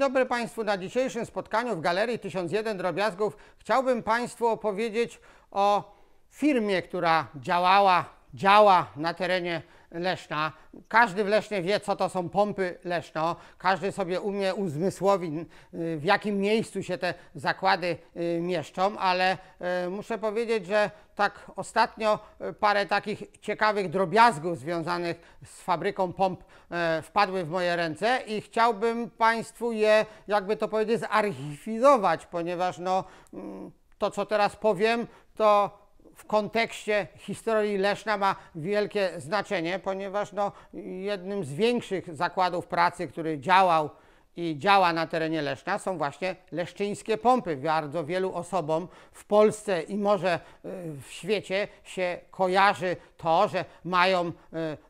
dobry Państwu. Na dzisiejszym spotkaniu w Galerii 1001 Drobiazgów chciałbym Państwu opowiedzieć o firmie, która działała, działa na terenie Leszna. Każdy w Lesznie wie, co to są pompy Leszno. Każdy sobie umie uzmysłowić, y, w jakim miejscu się te zakłady y, mieszczą, ale y, muszę powiedzieć, że tak ostatnio parę takich ciekawych drobiazgów związanych z fabryką pomp wpadły w moje ręce i chciałbym Państwu je, jakby to powiedzieć, zarchiwizować, ponieważ no, mm, to, co teraz powiem, to w kontekście historii Leszna ma wielkie znaczenie, ponieważ no, jednym z większych zakładów pracy, który działał i działa na terenie Leszna, są właśnie leszczyńskie pompy. Bardzo wielu osobom w Polsce i może e, w świecie się kojarzy to, że mają e,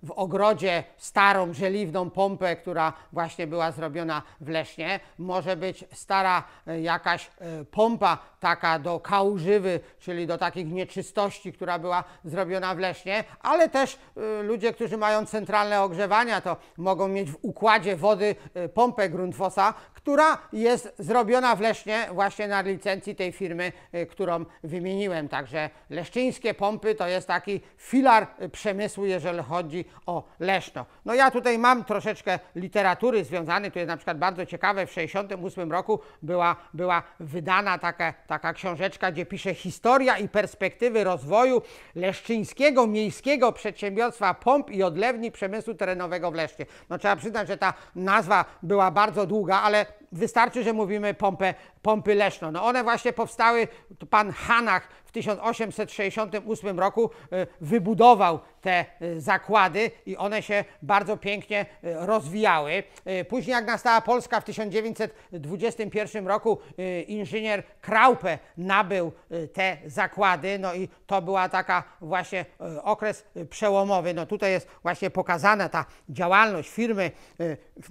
w ogrodzie starą żeliwną pompę, która właśnie była zrobiona w Lesznie. Może być stara e, jakaś pompa taka do kałużywy, czyli do takich nieczystości, która była zrobiona w Lesznie, ale też ludzie, którzy mają centralne ogrzewania, to mogą mieć w układzie wody pompę gruntową, reforçar która jest zrobiona w Lesznie właśnie na licencji tej firmy, y, którą wymieniłem. Także leszczyńskie pompy to jest taki filar przemysłu, jeżeli chodzi o Leszno. No ja tutaj mam troszeczkę literatury związanej, tu jest na przykład bardzo ciekawe, w 1968 roku była, była wydana taka, taka książeczka, gdzie pisze historia i perspektywy rozwoju leszczyńskiego miejskiego przedsiębiorstwa pomp i odlewni przemysłu terenowego w Lesznie. No trzeba przyznać, że ta nazwa była bardzo długa, ale wystarczy, że mówimy pompę pompy Leszno. No one właśnie powstały, pan Hanach w 1868 roku e, wybudował te e, zakłady i one się bardzo pięknie e, rozwijały. Później jak nastała Polska w 1921 roku inżynier Kraupe nabył te zakłady, no i to była taka właśnie okres przełomowy. No tutaj jest właśnie pokazana ta działalność firmy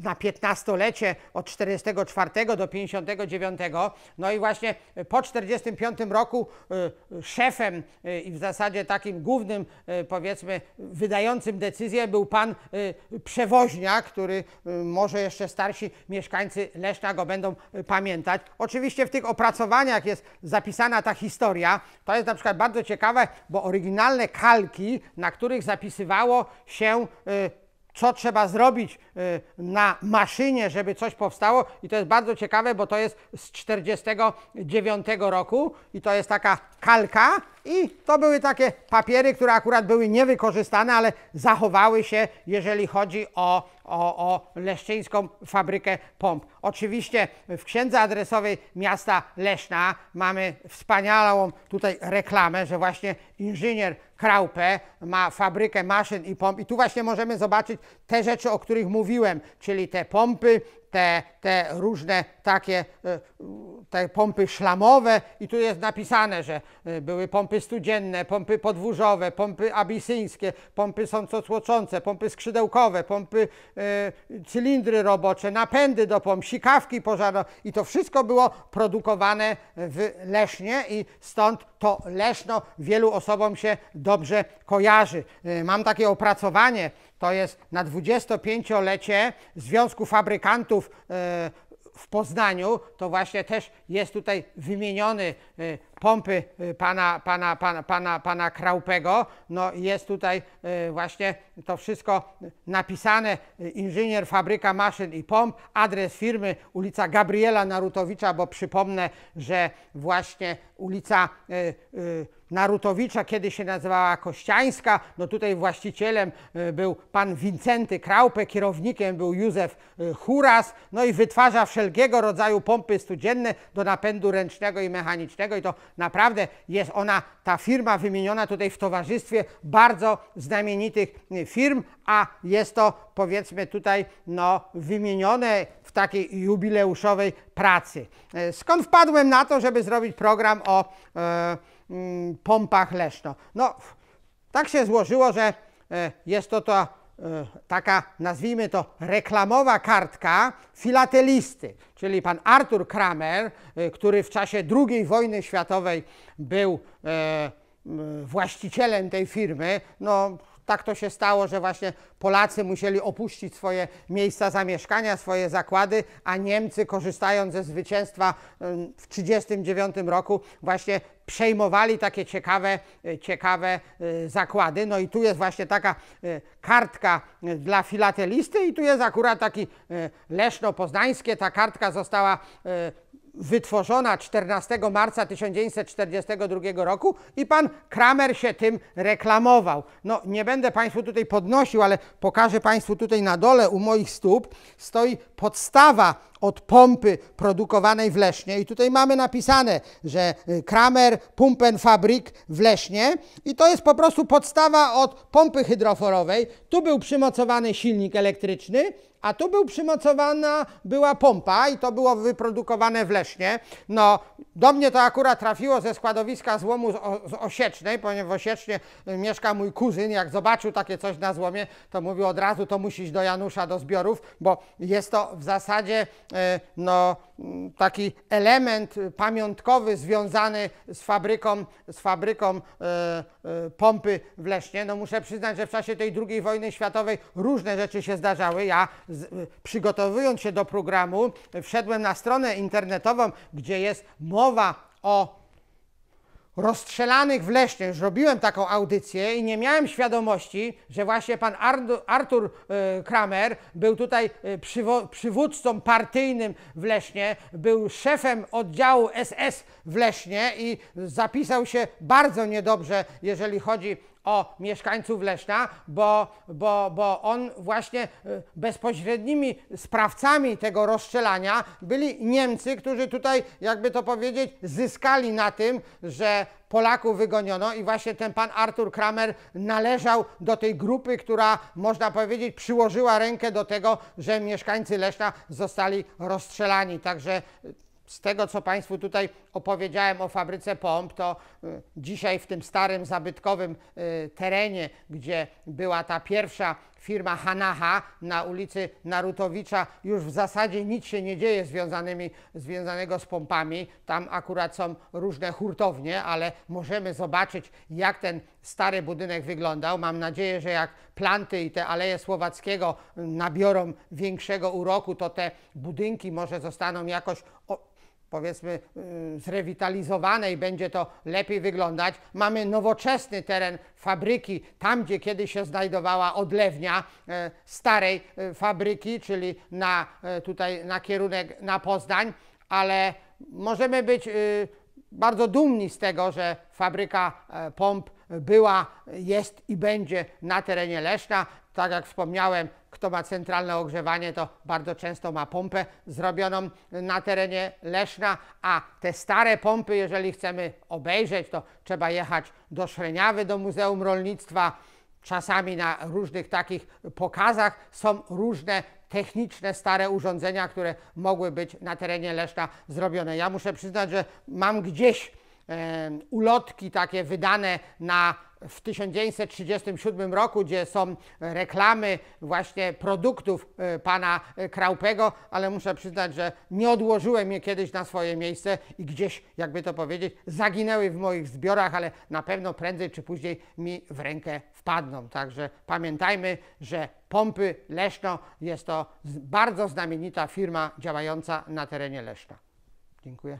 na 15-lecie od 44 do 59 no, no i właśnie po 1945 roku y, y, szefem y, i w zasadzie takim głównym, powiedzmy, wydającym decyzję był pan Przewoźnia, który może jeszcze starsi mieszkańcy Leszna go będą pamiętać. Oczywiście w tych opracowaniach jest zapisana ta historia. To jest na przykład bardzo ciekawe, bo oryginalne kalki, na których zapisywało się co trzeba zrobić y, na maszynie, żeby coś powstało. I to jest bardzo ciekawe, bo to jest z 49 roku i to jest taka kalka, i to były takie papiery, które akurat były niewykorzystane, ale zachowały się, jeżeli chodzi o, o, o leszczyńską fabrykę pomp. Oczywiście w księdze adresowej miasta Leszna mamy wspaniałą tutaj reklamę, że właśnie inżynier Kraupe ma fabrykę maszyn i pomp. I tu właśnie możemy zobaczyć te rzeczy, o których mówiłem, czyli te pompy, te, te różne takie e, te pompy szlamowe i tu jest napisane, że e, były pompy studzienne, pompy podwórzowe, pompy abisyńskie, pompy sącotłoczące, pompy skrzydełkowe, pompy e, cylindry robocze, napędy do pomp, sikawki pożarowe i to wszystko było produkowane w Lesznie i stąd to Leszno wielu osobom się dobrze kojarzy. Mam takie opracowanie, to jest na 25-lecie Związku Fabrykantów w Poznaniu, to właśnie też jest tutaj wymieniony pompy pana, pana, pana, pana, pana Kraupego. No jest tutaj właśnie to wszystko napisane, inżynier, fabryka maszyn i pomp, adres firmy, ulica Gabriela Narutowicza, bo przypomnę, że właśnie ulica... Yy, yy, Narutowicza, kiedy się nazywała Kościańska. No tutaj właścicielem e, był pan Wincenty Kraupe, kierownikiem był Józef e, Huras. No i wytwarza wszelkiego rodzaju pompy studzienne do napędu ręcznego i mechanicznego. I to naprawdę jest ona, ta firma wymieniona tutaj w towarzystwie bardzo znamienitych e, firm, a jest to powiedzmy tutaj no, wymienione w takiej jubileuszowej pracy. Skąd wpadłem na to, żeby zrobić program o... Mm, pompach Leszno. No, tak się złożyło, że e, jest to, to e, taka, nazwijmy to, reklamowa kartka filatelisty, czyli pan Artur Kramer, e, który w czasie II wojny światowej był właścicielem tej firmy, no tak to się stało, że właśnie Polacy musieli opuścić swoje miejsca zamieszkania, swoje zakłady, a Niemcy, korzystając ze zwycięstwa w 1939 roku, właśnie przejmowali takie ciekawe, e, ciekawe e, zakłady. No i tu jest właśnie taka e, kartka dla filatelisty i tu jest akurat taki Leszno Poznańskie. Ta kartka została wytworzona 14 marca 1942 roku i pan Kramer się tym reklamował. No nie będę Państwu tutaj podnosił, ale pokażę Państwu tutaj na dole u moich stóp stoi podstawa od pompy produkowanej w Lesznie. I tutaj mamy napisane, że y, Kramer Pumpenfabrik w Lesznie i to jest po prostu podstawa od pompy hydroforowej. Tu był przymocowany silnik elektryczny, a tu był przymocowana była pompa i to było wyprodukowane w Lesznie. No, do mnie to akurat trafiło ze składowiska złomu z, o, z Osiecznej, ponieważ w Osiecznie y, mieszka mój kuzyn. Jak zobaczył takie coś na złomie, to mówił od razu to musisz do Janusza do zbiorów, bo jest to w zasadzie E, no, taki element pamiątkowy związany z fabryką, z fabryką e, e, pompy w Lesznie. No, muszę przyznać, że w czasie tej II wojny światowej różne rzeczy się zdarzały. Ja z, przygotowując się do programu wszedłem na stronę internetową, gdzie jest mowa o rozstrzelanych w Lesznie. Już robiłem taką audycję i nie miałem świadomości, że właśnie pan Artur y, Kramer był tutaj y, przywódcą partyjnym w Lesznie, był szefem oddziału SS w Lesznie i zapisał się bardzo niedobrze, jeżeli chodzi o mieszkańców Leszna, bo, bo, bo on właśnie y, bezpośrednimi sprawcami tego rozstrzelania byli Niemcy, którzy tutaj, jakby to powiedzieć, zyskali na tym, że Polaków wygoniono i właśnie ten pan Artur Kramer należał do tej grupy, która można powiedzieć przyłożyła rękę do tego, że mieszkańcy Leszna zostali rozstrzelani. Także z tego, co Państwu tutaj opowiedziałem o fabryce pomp, to y, dzisiaj w tym starym, zabytkowym y, terenie, gdzie była ta pierwsza firma Hanaha na ulicy Narutowicza, już w zasadzie nic się nie dzieje związanymi, związanego z pompami. Tam akurat są różne hurtownie, ale możemy zobaczyć, jak ten stary budynek wyglądał. Mam nadzieję, że jak planty i te aleje Słowackiego y, nabiorą większego uroku, to te budynki może zostaną jakoś powiedzmy y, zrewitalizowanej będzie to lepiej wyglądać. Mamy nowoczesny teren fabryki, tam gdzie kiedyś się znajdowała odlewnia y, starej y, fabryki, czyli na, tutaj na kierunek na Poznań, ale możemy być bardzo dumni z tego, że fabryka e, pomp była, jest i będzie na terenie Leszna tak jak wspomniałem, kto ma centralne ogrzewanie, to bardzo często ma pompę zrobioną na terenie Leszna, a te stare pompy, jeżeli chcemy obejrzeć, to trzeba jechać do Szreniawy, do Muzeum Rolnictwa. Czasami na różnych takich pokazach są różne techniczne, stare urządzenia, które mogły być na terenie Leszna zrobione. Ja muszę przyznać, że mam gdzieś ulotki takie wydane na, w 1937 roku, gdzie są reklamy właśnie produktów e, pana Kraupego, ale muszę przyznać, że nie odłożyłem je kiedyś na swoje miejsce i gdzieś, jakby to powiedzieć, zaginęły w moich zbiorach, ale na pewno prędzej czy później mi w rękę wpadną. Także pamiętajmy, że Pompy Leszno jest to bardzo znamienita firma działająca na terenie Leszna. Dziękuję.